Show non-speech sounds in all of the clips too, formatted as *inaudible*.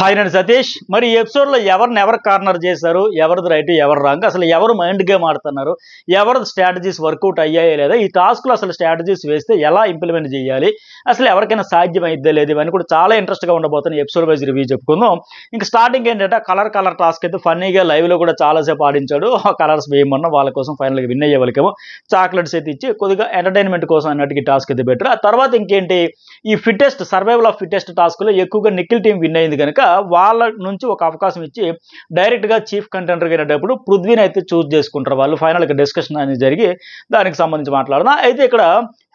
hi Satish మరి ఈ ఎపిసోడ్లో ఎవరిని ఎవరు కార్నర్ చేశారు ఎవరిది రైట్ ఎవరు రాంగ్ అసలు ఎవరు మైండ్ గేమ్ ఆడుతున్నారు ఎవరిది స్ట్రాటజీస్ వర్కౌట్ అయ్యాయో లేదా ఈ టాస్క్లో అసలు స్ట్రాటజీస్ వేస్తే ఎలా ఇంప్లిమెంట్ చేయాలి అసలు ఎవరికైనా సాధ్యం అయితే లేదు ఇవన్నీ కూడా చాలా ఇంట్రెస్ట్గా ఉండబోతున్నాయి ఎపిసోడ్ వైజ్ రివ్యూ చెప్పుకుందాం ఇంకా స్టార్టింగ్ ఏంటంటే కలర్ కలర్ టాస్క్ అయితే ఫన్నీగా లైవ్లో కూడా చాలాసేపు ఆడించాడు ఆ కలర్స్ వేయమన్నా వాళ్ళ కోసం ఫైనల్గా విన్ అయ్యే వాళ్ళకేమో చాక్లెట్స్ అయితే ఇచ్చి కొద్దిగా ఎంటర్టైన్మెంట్ కోసం అన్నట్టుగా టాస్క్ అయితే బెటర్ ఆ తర్వాత ఇంకేంటి ఈ ఫిట్టెస్ట్ సర్వైవల్ ఆఫ్ ఫిట్టెస్ట్ టాస్క్లో ఎక్కువగా నిఖిల్ టీం విన్ అయింది కనుక వాళ్ళ నుంచి ఒక అవకాశం ఇచ్చి డైరెక్ట్గా చీఫ్ కంటెండర్గా వెళ్ళేటప్పుడు పృథ్వీని అయితే చూస్ చేసుకుంటారు వాళ్ళు ఫైనల్గా డిస్కషన్ అనేది జరిగి దానికి సంబంధించి మాట్లాడదాం అయితే ఇక్కడ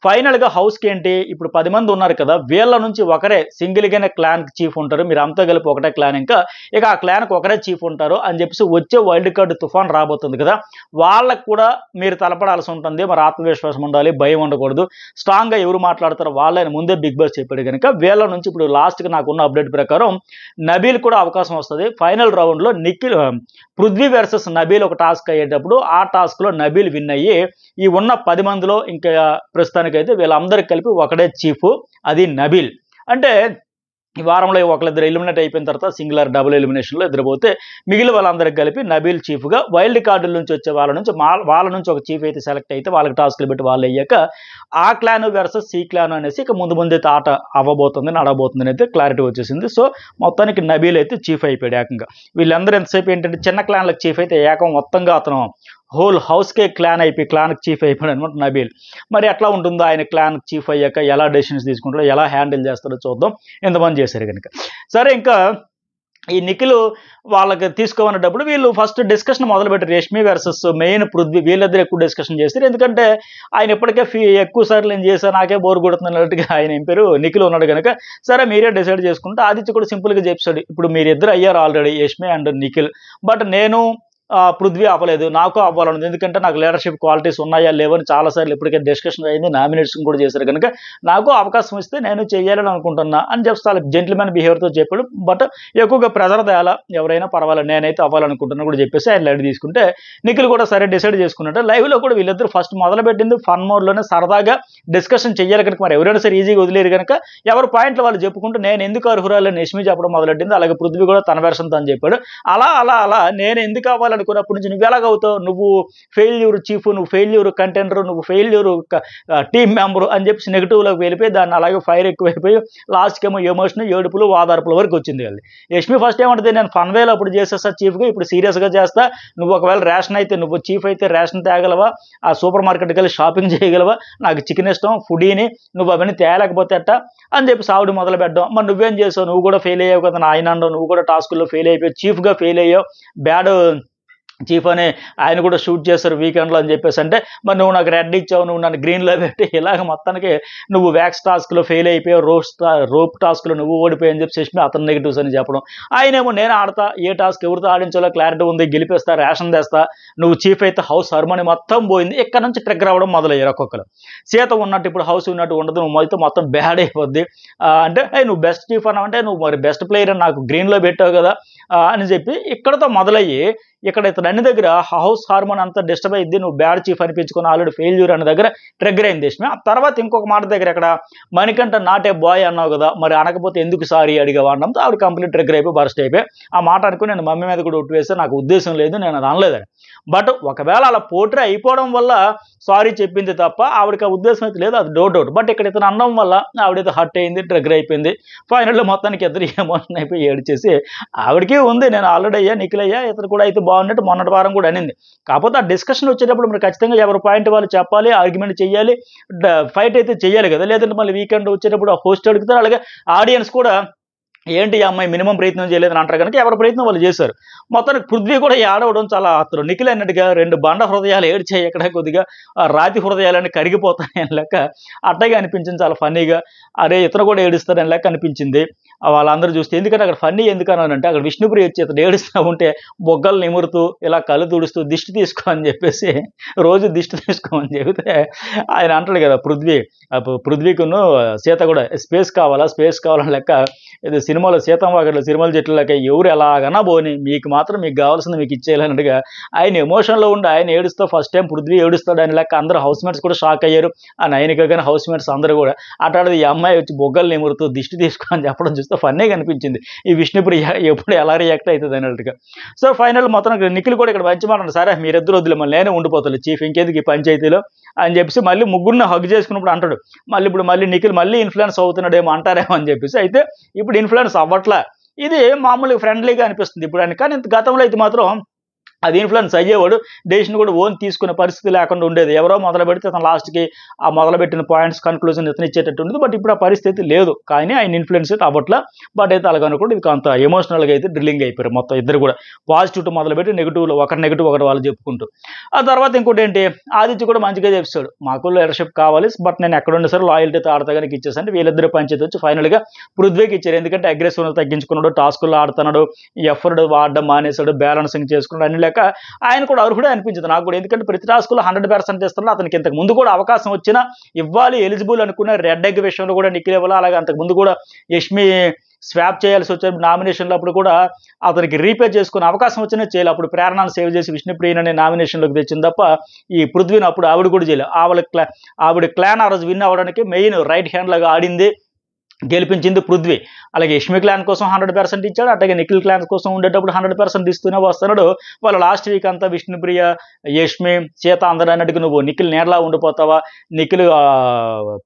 ఫైనల్గా హౌస్కి ఏంటి ఇప్పుడు పది మంది ఉన్నారు కదా వీళ్ళ నుంచి ఒకరే సింగిల్గానే క్లాన్ చీఫ్ ఉంటారు మీరు అంతా కలిపి ఒకటే క్లాన్ ఇంకా ఇక ఆ క్లాన్కి ఒకరే చీఫ్ ఉంటారు అని చెప్పేసి వచ్చే వరల్డ్ కార్డు తుఫాన్ రాబోతుంది కదా వాళ్ళకు కూడా మీరు తలపడాల్సి ఉంటుంది మరి ఆత్మవిశ్వాసం ఉండాలి భయం ఉండకూడదు స్ట్రాంగ్గా ఎవరు మాట్లాడతారో వాళ్ళని ముందే బిగ్ బాస్ చెప్పాడు కనుక వీళ్ళ నుంచి ఇప్పుడు లాస్ట్కి నాకున్న అప్డేట్ ప్రకారం నబీల్ కూడా అవకాశం వస్తుంది ఫైనల్ రౌండ్లో నిఖిల్ పృథ్వీ వర్సెస్ నబీల్ ఒక టాస్క్ అయ్యేటప్పుడు ఆ టాస్క్లో నబీల్ విన్ అయ్యి ఈ ఉన్న పది మందిలో ఇంకా ప్రస్తుతానికి అయితే వీళ్ళందరికీ కలిపి ఒకడే చీఫ్ అది నబీల్ అంటే ఈ వారంలో ఒకళ్ళిద్దరు ఎలిమినేట్ అయిపోయిన తర్వాత సింగిలర్ డబుల్ ఎలిమినేషన్లో ఇద్దరు పోతే మిగిలిన వాళ్ళందరికి కలిపి నబీల్ చీఫ్గా వైల్డ్ కార్డుల నుంచి వచ్చే వాళ్ళ నుంచి వాళ్ళ నుంచి ఒక చీఫ్ అయితే సెలెక్ట్ అయితే వాళ్ళకి టాస్క్లు పెట్టి వాళ్ళు అయ్యాక ఆ క్లాన్ వెర్సెస్ సి క్లాన్ అనేసి ఇక ముందు ముందు అయితే ఆట అవ్వబోతుంది నడవబోతుంది అయితే క్లారిటీ వచ్చేసింది సో మొత్తానికి నబీల్ అయితే చీఫ్ అయిపోయాడు ఏకంగా వీళ్ళందరూ ఎంతసేపు ఏంటంటే చిన్న క్లాన్లకు చీఫ్ అయితే ఏకం మొత్తంగా అతను హోల్ హౌస్కే క్లాన్ అయిపోయి క్లాన్కి చీఫ్ అయిపోయాడు అనమాట నబీల్ మరి ఎట్లా ఉంటుందో ఆయన క్లాన్కి చీఫ్ అయ్యాక ఎలా డెసిషన్స్ తీసుకుంటాడో ఎలా హ్యాండిల్ చేస్తాడో చూద్దాం ఎంతమంది చేశారు కనుక సరే ఇంకా ఈ నిఖిలు వాళ్ళకి తీసుకోమనేటప్పుడు వీళ్ళు ఫస్ట్ డిస్కషన్ మొదలుపెట్టారు రేష్మి వర్సెస్ మెయిన్ పృథ్వీ వీళ్ళిద్దరు ఎక్కువ డిస్కషన్ చేస్తారు ఎందుకంటే ఆయన ఇప్పటికే ఫీ ఎక్కువ సార్లు నేను చేశాను నాకే బోర్ కొడుతున్నట్టుగా ఆయన ఏం పేరు నిఖిల్ ఉన్నాడు కనుక సరే మీరే డిసైడ్ చేసుకుంటే ఆదిత్య కూడా సింపుల్గా చెప్పాడు ఇప్పుడు మీరిద్దరు అయ్యారు already Reshmi and Nikhil but నేను పృథ్వీ అవ్వలేదు నాకు అవ్వాలని ఎందుకంటే నాకు లీడర్షిప్ క్వాలిటీస్ ఉన్నాయా లేవని చాలాసార్లు ఇప్పటికే డిస్కషన్ అయింది నామినేషన్ కూడా చేశారు కనుక నాకు అవకాశం ఇస్తే నేను చేయాలని అనుకుంటున్నా అని చెప్పి చాలా జెంటిల్మెన్ బిహేవియర్తో చెప్పాడు బట్ ఎక్కువగా ప్రెజర్ తేలా ఎవరైనా పర్వాలేదు నేనైతే అవ్వాలనుకుంటున్నా కూడా చెప్పేసి ఆయన లైట్ తీసుకుంటే నిఖిల్ కూడా సరే డిసైడ్ చేసుకున్నట్టు లైవ్లో కూడా వీళ్ళిద్దరు ఫస్ట్ మొదలుపెట్టింది ఫన్ మోడ్లోనే సరదాగా డిస్కషన్ చేయాలి కనుక మరి ఎవరైనా సరే ఈజీగా వదిలేరు కనుక ఎవరు పాయింట్లు వాళ్ళు చెప్పుకుంటూ నేను ఎందుకు అర్హురాలని నిష్మి చెప్పడం మొదలెట్టింది అలాగే పృథ్వీ కూడా తన వెర్షన్ అని చెప్పాడు అలా అలా అలా నేను ఎందుకు అవ్వాలని అనుకున్నప్పటి నుంచి నువ్వు ఎలాగవుతావు నువ్వు ఫెయిల్యూర్ చీఫ్ నువ్వు ఫెయిల్యూర్ కంటెంటర్ నువ్వు ఫెయిల్యూర్ టీమ్ మెంబరు అని చెప్పి నెగిటివ్లోకి వెళ్ళిపోయి దాన్ని అలాగే ఫైర్ ఎక్కువైపోయి లాస్ట్కి ఏమో ఎమోషన్ ఏడుపులు వాదార్పుల వరకు వచ్చింది వాళ్ళు యష్మి ఫస్ట్ ఏమంటుంది నేను వేలు అప్పుడు చేసేస్తా చీఫ్గా ఇప్పుడు సీరియస్గా చేస్తా నువ్వు ఒకవేళ రేషన్ అయితే నువ్వు చీఫ్ అయితే రేషన్ తేగలవా ఆ సూపర్ మార్కెట్కి వెళ్ళి షాపింగ్ చేయగలవా నాకు చికెన్ ఇష్టం ఫుడీని నువ్వు అవన్నీ తేలేకపోతే అట్ట అని చెప్పి సావుడు మొదలు పెట్టడం మరి నువ్వేం చేసావు నువ్వు కూడా ఫెయిల్ అయ్యావు కదా నాయన నువ్వు కూడా టాస్క్లో ఫెయిల్ అయిపోయావు చీఫ్గా ఫెయిల్ అయ్యావు బ్యాడ్ చీఫ్ అని ఆయన కూడా షూట్ చేశారు వీకెండ్లో అని చెప్పేసి అంటే మరి నువ్వు నాకు రెడ్ ఇచ్చావు నువ్వు నన్ను గ్రీన్లో పెట్టి ఇలాగ మొత్తానికి నువ్వు వ్యాక్స్ టాస్క్లో ఫెయిల్ అయిపోయావు రోప్ రోప్ టాస్క్లో నువ్వు ఓడిపోయావు అని చెప్పి చేసిన అతను నెగిటివ్స్ అని చెప్పడం ఆయనేమో నేను ఆడతా ఏ టాస్క్ ఎవరితో ఆడించాలో క్లారిటీ ఉంది గెలిపేస్తా రేషన్ తెస్తా నువ్వు చీఫ్ అయితే హౌస్ హర్మని మొత్తం పోయింది ఇక్కడ నుంచి ట్రిగ్గర్ అవ్వడం మొదలయ్యారు ఒక్కొక్కరు సీత ఉన్నట్టు ఇప్పుడు హౌస్ ఉన్నట్టు ఉండదు నువ్వు అయితే మొత్తం బ్యాడ్ అయిపోద్ది అంటే నువ్వు బెస్ట్ చీఫ్ అన్నావు అంటే నువ్వు మరి బెస్ట్ ప్లేయర్ నాకు గ్రీన్లో పెట్టావు కదా అని చెప్పి ఇక్కడతో మొదలయ్యి ఇక్కడ ఇతను అన్ని దగ్గర హౌస్ హార్మోన్ అంతా డిస్టర్బ్ అయింది నువ్వు బ్యాడ్ చీఫ్ అనిపించుకుని ఆల్రెడీ ఫెయిల్ ఫెయిల్యూర్ అన్న దగ్గర ట్రిగర్ అయింది దేశమే ఆ తర్వాత ఇంకొక మాట దగ్గర ఇక్కడ మణికంట నాటే బాయ్ అన్నావు కదా మరి అనకపోతే ఎందుకు సారీ అడిగావు అనడంతో ఆవిడ కంప్లీట్ ట్రిగర్ అయిపోయి బర్స్ట్ అయిపోయి ఆ మాట అనుకుని నేను మమ్మీ మీద కూడా ఒట్టు వేస్తే నాకు ఉద్దేశం లేదు నేను అది అనలేదని బట్ ఒకవేళ అలా పోట్రీ అయిపోవడం వల్ల సారీ చెప్పింది తప్ప ఆవిడకి ఆ ఉద్దేశం అయితే లేదు అది డో డౌట్ బట్ ఇక్కడ ఇతను అనడం వల్ల ఆవిడైతే హర్ట్ అయింది ట్రిగర్ అయిపోయింది ఫైనల్లో మొత్తానికి ఇద్దరు ఏమో అయిపోయి చేసి ఆవిడకి ఉంది నేను ఆల్రెడీ అయ్యా అయ్యా ఇతను కూడా అయితే బాగున్నట్టు మొన్నటి వారం కూడా అనింది కాకపోతే ఆ డిస్కషన్ వచ్చేటప్పుడు మరి ఖచ్చితంగా ఎవరు పాయింట్ వాళ్ళు చెప్పాలి ఆర్గ్యుమెంట్ చేయాలి ఫైట్ అయితే చేయాలి కదా లేదంటే మళ్ళీ వీకెండ్ వచ్చేటప్పుడు ఆ హోస్ట్ అడుగుతారు అలాగే ఆడియన్స్ కూడా ఏంటి ఈ అమ్మాయి మినిమం ప్రయత్నం చేయలేదని అంటారు కనుక ఎవరి ప్రయత్నం వాళ్ళు చేశారు మొత్తానికి పృథ్వీ కూడా ఏడవడం చాలా అతను నిఖిల్ అన్నట్టుగా రెండు బండ హృదయాలు ఏడ్చాయి ఎక్కడ కొద్దిగా రాతి హృదయాలని కరిగిపోతాయని లెక్క అట్టగా అనిపించింది చాలా ఫన్నీగా అరే ఇతను కూడా ఏడుస్తారని లెక్క అనిపించింది వాళ్ళందరూ చూస్తే ఎందుకంటే అక్కడ ఫన్నీ ఎందుకని అంటే అక్కడ విష్ణుప్రియ వచ్చి అతను ఏడుస్తూ ఉంటే బొగ్గలు నిమురుతూ ఇలా కళ్ళు తుడుస్తూ దిష్టి తీసుకోమని చెప్పేసి రోజు దిష్టి తీసుకోమని చెబితే ఆయన అంటాడు కదా పృథ్వీ పృథ్వీకును సీత కూడా స్పేస్ కావాలా స్పేస్ కావాలని లెక్క ఇది సినిమాలో సీతంవాకట్లో సినిమాల చెట్లక ఎవరు ఎలాగనా పోని మీకు మాత్రం మీకు కావాల్సింది మీకు ఇచ్చేయాలన్నట్టుగా ఆయన ఎమోషన్లో ఉండి ఆయన ఏడుస్తూ ఫస్ట్ టైం పృథ్వీ ఏడుస్తాడు అని లెక్క అందరూ హౌస్ మేట్స్ కూడా షాక్ అయ్యారు ఆ నయనిక కానీ హౌస్ మేట్స్ అందరూ కూడా అట్లాంటిది ఈ అమ్మాయి వచ్చి బొగ్గలు నిమురుతూ దిష్టి తీసుకొని చెప్పడం చూస్తే ఫన్నే కనిపించింది ఈ విష్ణుపురి ఎప్పుడు ఎలా రియాక్ట్ అవుతుంది అన్నట్టుగా సో ఫైనల్ మొత్తం నిఖిల్ కూడా ఇక్కడ మంచి మాట సరే మీరిద్దరు వద్దులే మళ్ళీ నేనే ఉండిపోతాను చీఫ్ ఇంకేందుకు ఈ పంచాయతీలో అని చెప్పేసి మళ్ళీ ముగ్గురిని హగ్ చేసుకున్నప్పుడు అంటాడు మళ్ళీ ఇప్పుడు మళ్ళీ నిఖిల్ మళ్ళీ ఇన్ఫ్లుయెన్స్ ఏమో అంటారేమో అని చెప్పేసి అయితే ఇప్పుడు ఇన్ఫ్లుయెన్స్ ఫ్రెండ్స్ అవ్వట్లే ఇది మామూలుగా ఫ్రెండ్లీగా అనిపిస్తుంది ఇప్పుడు కానీ గతంలో అయితే మాత్రం అది ఇన్ఫ్లుయెన్స్ అయ్యేవాడు డెసిషన్ కూడా ఓన్ తీసుకునే పరిస్థితి లేకుండా ఉండేది ఎవరో మొదలు పెడితే అతను లాస్ట్కి ఆ మొదలుపెట్టిన పాయింట్స్ కన్క్లూజన్ ఇతను ఇచ్చేటట్టు ఉండదు బట్ ఇప్పుడు ఆ పరిస్థితి లేదు కానీ ఆయన ఇన్ఫ్లుయెన్స్ అయితే అవ్వట్లా బట్ అయితే అలాగ అనుకుంటే ఇది కొంత ఎమోషనల్గా అయితే డ్రిల్లింగ్ అయిపోయారు మొత్తం ఇద్దరు కూడా పాజిటివ్ మొదలుపెట్టి నెగిటివ్లో ఒకరు నెగిటివ్ ఒకటి వాళ్ళు చెప్పుకుంటూ ఆ తర్వాత ఇంకోటి ఏంటి ఆదిత్య కూడా మంచిగా చెప్తాడు మాకు లీడర్షిప్ కావాలి బట్ నేను ఎక్కడున్నా సరే లాయల్టీతో ఆడతానికి ఇచ్చేసంటే వీళ్ళిద్దరు పంచాయతీ వచ్చి ఫైనల్గా పృథ్వీకి ఇచ్చారు ఎందుకంటే అగ్రెసివ్ తగ్గించుకున్నాడు టాస్కుల్లో ఆడుతున్నాడు ఎఫర్డ్ ఆడడం మానేశాడు బ్యాలెన్సింగ్ చేసుకున్నాడు అన్ని లేక ఆయన కూడా అర్హుడే అనిపించింది నాకు కూడా ఎందుకంటే ప్రతి టాస్కులో హండ్రెడ్ పర్సెంట్ ఇస్తున్నారు అతనికి ఇంతకు ముందు కూడా అవకాశం వచ్చినా ఇవ్వాలి ఎలిజిబుల్ అనుకున్న రెడ్ ఎగ్ విషయంలో కూడా నిఖిల్ ఇవ్వాలి అలాగే అంతకు ముందు కూడా యష్మి స్వాప్ చేయాల్సి వచ్చే నామినేషన్లో అప్పుడు కూడా అతనికి రీపే చేసుకునే అవకాశం వచ్చినా చేయాలి అప్పుడు ప్రేరణను సేవ్ చేసి విష్ణుప్రియనని నామినేషన్లోకి తెచ్చింది తప్ప ఈ పృథ్వీని అప్పుడు ఆవిడ కూడా చేయలేదు ఆవిడ క్లా ఆవిడ క్లాన్ ఆ రోజు విన్ అవ్వడానికి మెయిన్ రైట్ హ్యాండ్లాగా ఆడింది గెలిపించింది పృథ్వీ అలాగే యష్మి క్లాన్ కోసం హండ్రెడ్ పర్సెంట్ ఇచ్చాడు అట్లాగే నిఖిల్ క్లాన్ కోసం ఉండేటప్పుడు హండ్రెడ్ పర్సెంట్ ఇస్తూనే వస్తున్నాడు వాళ్ళు లాస్ట్ వీక్ అంతా విష్ణుప్రియ యష్మి చేత అందరూ అన్నట్టుగా నువ్వు నిఖిల్ నేడలా ఉండిపోతావా నిఖిల్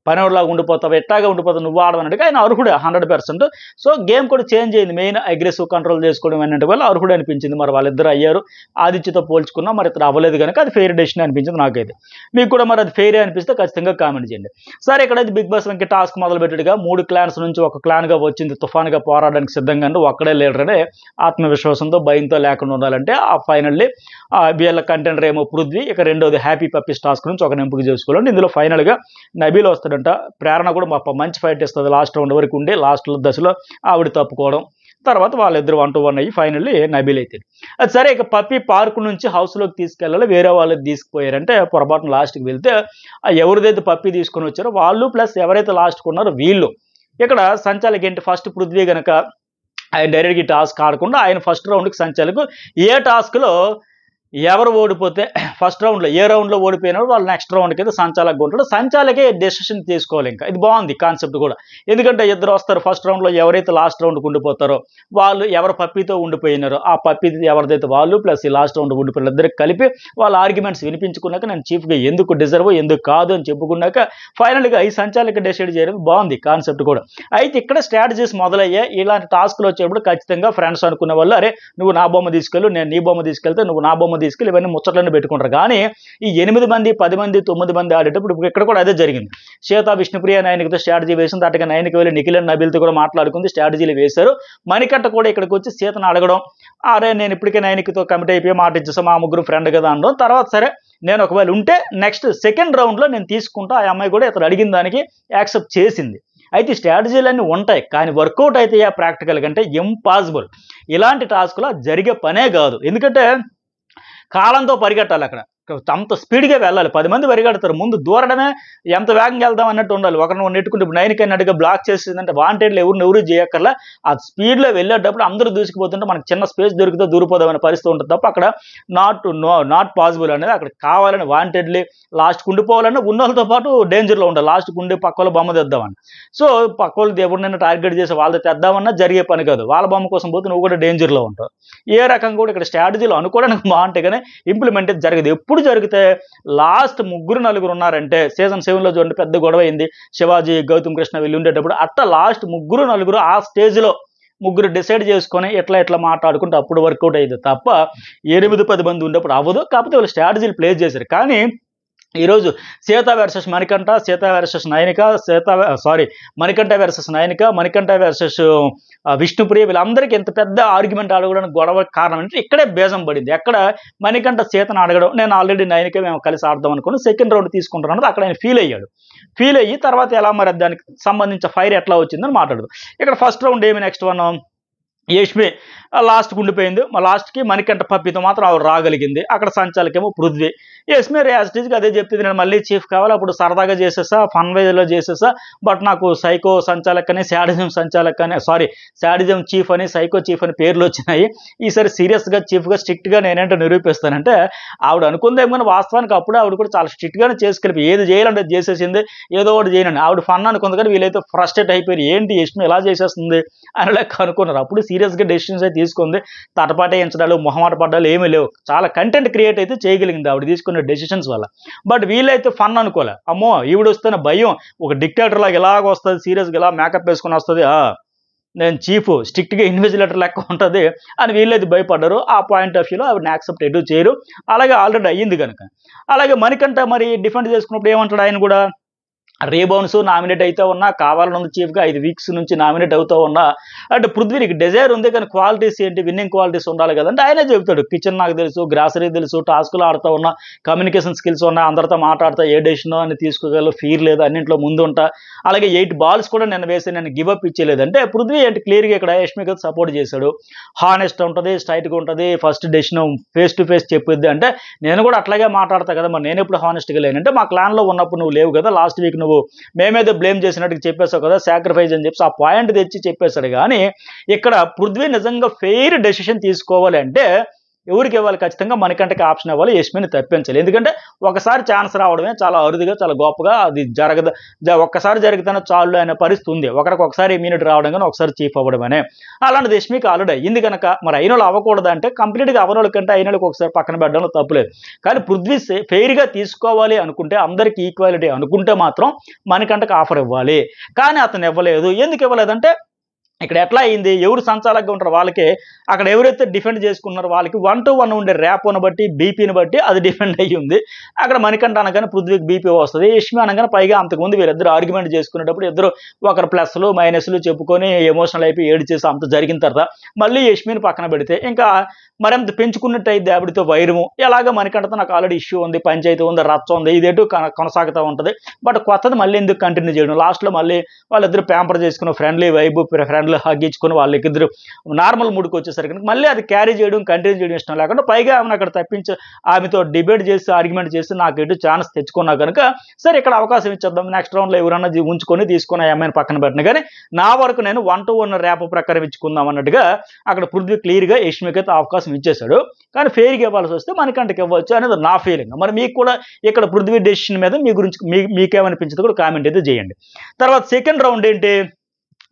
పనివాడిలాగా ఉండిపోతావా ఎట్లాగా ఉండిపోతావు నువ్వు ఆడమన్నట్టుగా ఆయన అర్హుడే హండ్రెడ్ పర్సెంట్ సో గేమ్ కూడా చేంజ్ అయింది మెయిన్ అగ్రెసివ్ కంట్రోల్ చేసుకోవడం అన్నట్టు వల్ల అర్హుడు అనిపించింది మరి వాళ్ళిద్దరు అయ్యారు ఆదిత్యతో పోల్చుకున్నా మరి ఇతర అవ్వలేదు కనుక అది ఫెయిర్ డెసిషన్ అనిపించింది నాకైతే మీకు కూడా మరి అది ఫెయిరే అనిపిస్తే ఖచ్చితంగా కామెంట్ చేయండి సరే ఇక్కడైతే బిగ్ బాస్ వెంకట టాస్క్ మొదలుపెట్టాడుగా మూడు క్లాన్ క్లాన్స్ నుంచి ఒక క్లాన్గా వచ్చింది తుఫాన్గా పోరాడడానికి సిద్ధంగా ఒక్కడే లీడరనే ఆత్మవిశ్వాసంతో భయంతో లేకుండా ఉండాలంటే ఆ ఫైనల్లీ బిఎల్ కంటెంట్ ఏమో పృథ్వీ ఇక రెండోది హ్యాపీ పప్పీస్ టాస్క్ నుంచి ఒక ఎంపిక చేసుకోవాలండి ఇందులో ఫైనల్గా నబీలు వస్తాడంట ప్రేరణ కూడా మా మంచి ఫైట్ ఇస్తుంది లాస్ట్ రౌండ్ వరకు ఉండి లాస్ట్ దశలో ఆవిడ తప్పుకోవడం తర్వాత వాళ్ళిద్దరు వన్ టూ వన్ అయ్యి ఫైనల్లీ నబీల్ అయితే అది సరే ఇక పప్పి పార్క్ నుంచి హౌస్లోకి తీసుకెళ్ళాలి వేరే వాళ్ళకి తీసుకుపోయారంటే పొరపాటున లాస్ట్కి వెళ్తే ఎవరిదైతే పప్పి తీసుకొని వచ్చారో వాళ్ళు ప్లస్ ఎవరైతే లాస్ట్కి ఉన్నారో వీళ్ళు ఇక్కడ సంచాలకి ఏంటి ఫస్ట్ పృథ్వీ గనక ఆయన ఈ టాస్క్ ఆడకుండా ఆయన ఫస్ట్ రౌండ్కి సంచాలకు ఏ టాస్క్లో ఎవరు ఓడిపోతే ఫస్ట్ రౌండ్లో ఏ రౌండ్లో ఓడిపోయినా వాళ్ళు నెక్స్ట్ రౌండ్ కింద సంచాలకుగా ఉంటాడు సంచాలకే డెసిషన్ తీసుకోవాలి ఇంకా ఇది బాగుంది కాన్సెప్ట్ కూడా ఎందుకంటే ఇద్దరు వస్తారు ఫస్ట్ రౌండ్లో ఎవరైతే లాస్ట్ రౌండ్కి ఉండిపోతారో వాళ్ళు ఎవరు పప్పితో ఉండిపోయినారో ఆ పప్పి ఎవరిదైతే వాళ్ళు ప్లస్ ఈ లాస్ట్ రౌండ్ ఉండిపోయిన ఇద్దరికి కలిపి వాళ్ళ ఆర్గ్యుమెంట్స్ వినిపించుకున్నాక నేను చీఫ్గా ఎందుకు డిజర్వ్ ఎందుకు కాదు అని చెప్పుకున్నాక ఫైనల్గా ఈ సంచాలక డిసైడ్ చేయడం బాగుంది కాన్సెప్ట్ కూడా అయితే ఇక్కడ స్ట్రాటజీస్ మొదలయ్యాయి ఇలాంటి టాస్క్లు వచ్చేప్పుడు ఖచ్చితంగా ఫ్రెండ్స్ అనుకున్న వాళ్ళు అరే నువ్వు నా బొమ్మ తీసుకెళ్ళు నేను నీ బొమ్మ తీసుకెళ్తే నువ్వు నా బొమ్మ బొమ్మ తీసుకెళ్ళి ఇవన్నీ ముచ్చట్లన్నీ పెట్టుకుంటారు కానీ ఈ ఎనిమిది మంది పది మంది తొమ్మిది మంది ఆడేటప్పుడు ఇక్కడ కూడా అదే జరిగింది శ్వేత విష్ణుప్రియ నాయనకితో స్ట్రాటజీ వేసింది అటుగా నాయనకి వెళ్ళి నిఖిలన్ నబిల్తో కూడా మాట్లాడుకుంది స్ట్రాటజీలు వేశారు మణికట్ట కూడా ఇక్కడికి వచ్చి సీతను అడగడం అరే నేను ఇప్పటికే నైన్కితో కమిట్ అయిపోయి మాట ఇచ్చేసా మా ముగ్గురు ఫ్రెండ్ కదా అనడం తర్వాత సరే నేను ఒకవేళ ఉంటే నెక్స్ట్ సెకండ్ రౌండ్లో నేను తీసుకుంటా ఆ అమ్మాయి కూడా ఇతను అడిగిన దానికి యాక్సెప్ట్ చేసింది అయితే స్ట్రాటజీలన్నీ ఉంటాయి కానీ వర్కౌట్ అయితే ప్రాక్టికల్ కంటే ఇంపాసిబుల్ ఇలాంటి టాస్క్లో జరిగే పనే కాదు ఎందుకంటే కాలంతో పరిగెట్టాలి అక్కడ అంత స్పీడ్గా వెళ్ళాలి పది మంది పరిగెడతారు ముందు దూరడమే ఎంత వేగంగా వెళ్దాం అన్నట్టు ఉండాలి ఒకరిని నెట్టుకుంటే ఇప్పుడు నైన్కి అన్నట్టుగా బ్లాక్ చేసిందంటే వాంటెడ్లు ఎవరిని ఎవరు చేయక్కర్లా ఆ స్పీడ్లో వెళ్ళేటప్పుడు అందరూ దూసుకుపోతుంటే మనకు చిన్న స్పేస్ దొరికితే దూరిపోదామనే పరిస్థితి ఉంటుంది తప్ప అక్కడ నాట్ నో నాట్ పాసిబుల్ అనేది అక్కడ కావాలని వాంటెడ్లీ లాస్ట్కి ఉన్న ఉన్నోళ్ళతో పాటు డేంజర్లో ఉండాలి లాస్ట్ ఉండి పక్కలో బొమ్మ తెద్దామని సో పక్కలు ఎవరినైనా టార్గెట్ చేసి వాళ్ళతో తెద్దామన్నా జరిగే పని కాదు వాళ్ళ బొమ్మ కోసం పోతే నువ్వు కూడా డేంజర్లో ఉంటావు ఏ రకంగా కూడా ఇక్కడ స్ట్రాటజీలు అనుకోవడానికి బాగుంటాయి కానీ ఇంప్లిమెంట్ జరగదు ఎప్పుడు ఎప్పుడు జరిగితే లాస్ట్ ముగ్గురు నలుగురు ఉన్నారంటే సీజన్ సెవెన్లో చూడండి పెద్ద గొడవ అయింది శివాజీ గౌతమ్ కృష్ణ వీళ్ళు ఉండేటప్పుడు అట్ట లాస్ట్ ముగ్గురు నలుగురు ఆ స్టేజ్లో ముగ్గురు డిసైడ్ చేసుకొని ఎట్లా ఎట్లా మాట్లాడుకుంటే అప్పుడు వర్కౌట్ అయ్యింది తప్ప ఎనిమిది పది మంది ఉన్నప్పుడు అవ్వదు కాకపోతే వాళ్ళు స్ట్రాటజీలు ప్లే చేశారు కానీ ఈరోజు Seetha versus Manikanta Seetha versus Nayanika Seetha sorry Manikanta versus Nayanika Manikanta versus Vishnupriya వీళ్ళందరికీ ఎంత పెద్ద ఆర్గ్యుమెంట్ అడగడానికి గొడవ కారణం అంటే ఇక్కడే బేజం పడింది ఎక్కడ మణికంఠ సీతను అడగడం నేను ఆల్రెడీ నయనిక మేము కలిసి ఆడదాం అనుకుని సెకండ్ రౌండ్ తీసుకుంటున్నాను అక్కడ ఆయన ఫీల్ అయ్యాడు ఫీల్ అయ్యి తర్వాత ఎలా మరి దానికి సంబంధించిన ఫైర్ ఎట్లా వచ్చిందని మాట్లాడదు ఇక్కడ ఫస్ట్ రౌండ్ ఏమి నెక్స్ట్ వన్ యష్మి లాస్ట్కి ఉండిపోయింది మా లాస్ట్కి మణికంట పప్పితో మాత్రం ఆవిడ రాగలిగింది అక్కడ సంచాలకేమో పృథ్వీ ఎస్మేర్ యాస్టీజ్కి అదే చెప్తుంది నేను మళ్ళీ చీఫ్ కావాలి అప్పుడు సరదాగా చేసేసా ఫన్ వైజ్లో చేసేసా బట్ నాకు సైకో సంచాలక్ అని శాడిజం సంచాలక్ అని సారీ శాడిజం చీఫ్ అని సైకో చీఫ్ అని పేర్లు వచ్చినాయి ఈసారి సీరియస్గా చీఫ్గా స్ట్రిక్ట్గా నేనంటే నిరూపిస్తానంటే ఆవిడ అనుకుందేమో కానీ వాస్తవానికి అప్పుడు ఆవిడ కూడా చాలా స్ట్రిక్ట్గానే చేసుకెళ్ళి ఏది చేయాలంటే చేసేసింది ఏదో ఒకటి చేయనండి ఆవిడ ఫన్ అనుకుంది కానీ వీళ్ళైతే ఫ్రస్ట్రేట్ అయిపోయింది ఏంటి ఇష్టం ఎలా చేసేస్తుంది లెక్క అనుకున్నారు అప్పుడు సీరియస్గా డెసిషన్స్ అయితే తీసుకుంది తటపాటేయించడాలు మొహమాట పడ్డాలు ఏమీ లేవు చాలా కంటెంట్ క్రియేట్ అయితే చేయగలిగింది ఆవిడ తీసుకున్న డెసిషన్స్ వల్ల బట్ వీళ్ళైతే ఫన్ అనుకోలే అమ్మో ఈవిడ వస్తేనే భయం ఒక డిక్టేటర్ లాగా ఇలాగ వస్తుంది సీరియస్గా ఎలా మేకప్ వేసుకుని వస్తుంది నేను చీఫ్ స్ట్రిక్ట్గా ఇన్విజిలేటర్ లెక్క ఉంటుంది అని వీళ్ళైతే భయపడ్డారు ఆ పాయింట్ ఆఫ్ వ్యూలో ఆవిడని యాక్సెప్ట్ ఎటు చేయరు అలాగే ఆల్రెడీ అయ్యింది కనుక అలాగే మణికంట మరి డిఫెండ్ చేసుకున్నప్పుడు ఏమంటాడు ఆయన కూడా రీబౌన్స్ నామినేట్ అయితే ఉన్నా కావాలనుంది చీఫ్గా ఐదు వీక్స్ నుంచి నామినేట్ అవుతూ ఉన్నా అంటే పృథ్వీకి డిజైర్ ఉంది కానీ క్వాలిటీస్ ఏంటి విన్నింగ్ క్వాలిటీస్ ఉండాలి కదంటే ఆయనే చెబుతాడు కిచెన్ నాకు తెలుసు గ్రాసరీ తెలుసు టాస్క్లు ఆడుతూ ఉన్నా కమ్యూనికేషన్ స్కిల్స్ ఉన్నా అందరితో మాట్లాడుతా ఏ డెసిషన్ అని తీసుకోగలరు ఫీర్ లేదు అన్నింటిలో ముందు ఉంటా అలాగే ఎయిట్ బాల్స్ కూడా నేను వేసి నేను గివప్ ఇచ్చేలేదు అంటే పృథ్వీ ఏంటి క్లియర్గా ఇక్కడ యష్మికి సపోర్ట్ చేశాడు హానెస్ట్ ఉంటుంది స్ట్రైట్గా ఉంటుంది first decision face to face చెప్పిద్ది అంటే నేను కూడా అట్లాగే మాట్లాడతా కదా మరి నేను ఎప్పుడు హానెస్ట్గా లేనంటే మా క్లాన్లో ఉన్నప్పుడు నువ్వు లేవు కదా లాస్ట్ వీక్ నువ్వు మేమేదో బ్లేమ్ చేసినట్టు చెప్పేస్తావు కదా సాక్రిఫైస్ అని చెప్పి ఆ పాయింట్ తెచ్చి చెప్పేశాడు కానీ ఇక్కడ పృథ్వీ నిజంగా ఫెయిర్ డెసిషన్ తీసుకోవాలి అంటే ఎవరికి ఇవ్వాలి ఖచ్చితంగా మనకంటే ఆప్షన్ ఇవ్వాలి యశ్మిని తప్పించాలి ఎందుకంటే ఒకసారి ఛాన్స్ రావడమే చాలా అరుదుగా చాలా గొప్పగా అది జరగదు ఒక్కసారి జరిగితేనే చాలు అనే పరిస్థితి ఉంది ఒకరికి ఒకసారి ఇమ్యూనిటీ రావడం కానీ ఒకసారి చీఫ్ అవ్వడమనే అలాంటిది యశ్మికి ఆల్రెడీ అయింది కనుక మరి వాళ్ళు అవ్వకూడదు అంటే కంప్లీట్గా అవనోళ్ళ కంటే అయినోళ్ళకి ఒకసారి పక్కన పెట్టడంలో తప్పులేదు కానీ పృథ్వీ ఫెయిర్గా తీసుకోవాలి అనుకుంటే అందరికీ ఈక్వాలిటీ అనుకుంటే మాత్రం మనకంటకు ఆఫర్ ఇవ్వాలి కానీ అతను ఇవ్వలేదు ఎందుకు ఇవ్వలేదంటే ఇక్కడ ఎట్లా అయింది ఎవరు సంచాలకంగా ఉంటారు వాళ్ళకి అక్కడ ఎవరైతే డిఫెండ్ చేసుకున్నారో వాళ్ళకి వన్ టు వన్ ఉండే ర్యాపోను బట్టి బీపీని బట్టి అది డిఫెండ్ అయ్యి ఉంది అక్కడ మణికంఠ అనగానే పృథ్వీకి బీపీ వస్తుంది ఇష్మి అనగానే పైగా అంతకుముందు వీరిద్దరు ఆర్గ్యుమెంట్ చేసుకునేటప్పుడు ఇద్దరు ఒకరు ప్లస్లు మైనస్లు చెప్పుకొని ఎమోషనల్ అయిపోయి ఏడు చేసి అంత జరిగిన తర్వాత మళ్ళీ యష్మిని పక్కన పెడితే ఇంకా మరింత పెంచుకున్నట్టు అయితే ఆవిడతో వైరము ఎలాగ మణికంఠతో నాకు ఆల్రెడీ ఇష్యూ ఉంది పంచాయతీ ఉంది రచ్చ ఉంది ఇదేటు కొనసాగుతూ ఉంటుంది బట్ కొత్తది మళ్ళీ ఎందుకు కంటిన్యూ చేయడం లాస్ట్లో మళ్ళీ వాళ్ళిద్దరు ప్యాంపర్ చేసుకున్న ఫ్రెండ్లీ వైబు ఫ్రెండ్ బండ్లు హగ్గించుకొని వాళ్ళకిద్దరు నార్మల్ మూడుకు వచ్చేసరికి మళ్ళీ అది క్యారీ చేయడం కంటిన్యూ చేయడం ఇష్టం లేకుండా పైగా ఆమెను అక్కడ తప్పించి ఆమెతో డిబేట్ చేసి ఆర్గ్యుమెంట్ చేసి నాకు ఎటు ఛాన్స్ తెచ్చుకున్నా కనుక సరే ఇక్కడ అవకాశం ఇచ్చేద్దాం నెక్స్ట్ రౌండ్లో ఎవరన్నా ఉంచుకొని తీసుకుని అమ్మాయిని పక్కన పెట్టిన కానీ నా వరకు నేను వన్ టు వన్ ర్యాప్ ప్రకారం ఇచ్చుకుందాం అన్నట్టుగా అక్కడ పృథ్వీ క్లియర్గా యష్మికి అయితే అవకాశం ఇచ్చేశాడు కానీ ఫెయిర్గా ఇవ్వాల్సి వస్తే మనకంటకి ఇవ్వచ్చు అనేది నా ఫీలింగ్ మరి మీకు కూడా ఇక్కడ పృథ్వీ డెసిషన్ మీద మీ గురించి మీ మీకేమనిపించింది కూడా కామెంట్ అయితే చేయండి తర్వాత సెకండ్ రౌండ్ ఏంటి